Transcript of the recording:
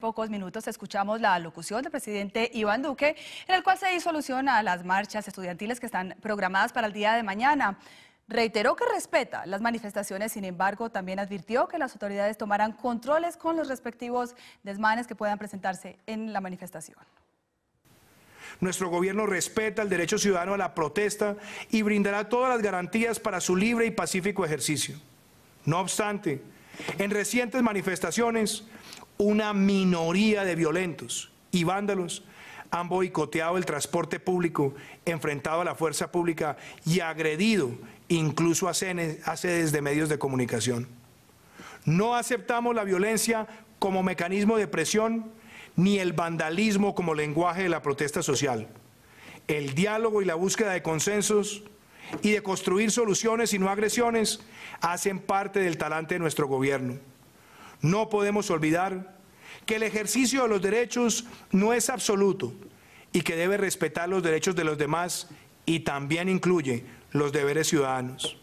pocos minutos escuchamos la locución del presidente Iván Duque, en el cual se hizo alusión a las marchas estudiantiles que están programadas para el día de mañana. Reiteró que respeta las manifestaciones, sin embargo, también advirtió que las autoridades tomarán controles con los respectivos desmanes que puedan presentarse en la manifestación. Nuestro gobierno respeta el derecho ciudadano a la protesta y brindará todas las garantías para su libre y pacífico ejercicio. No obstante, en recientes manifestaciones, una minoría de violentos y vándalos han boicoteado el transporte público, enfrentado a la fuerza pública y agredido incluso a sedes de medios de comunicación. No aceptamos la violencia como mecanismo de presión ni el vandalismo como lenguaje de la protesta social. El diálogo y la búsqueda de consensos y de construir soluciones y no agresiones hacen parte del talante de nuestro gobierno. No podemos olvidar que el ejercicio de los derechos no es absoluto y que debe respetar los derechos de los demás y también incluye los deberes ciudadanos.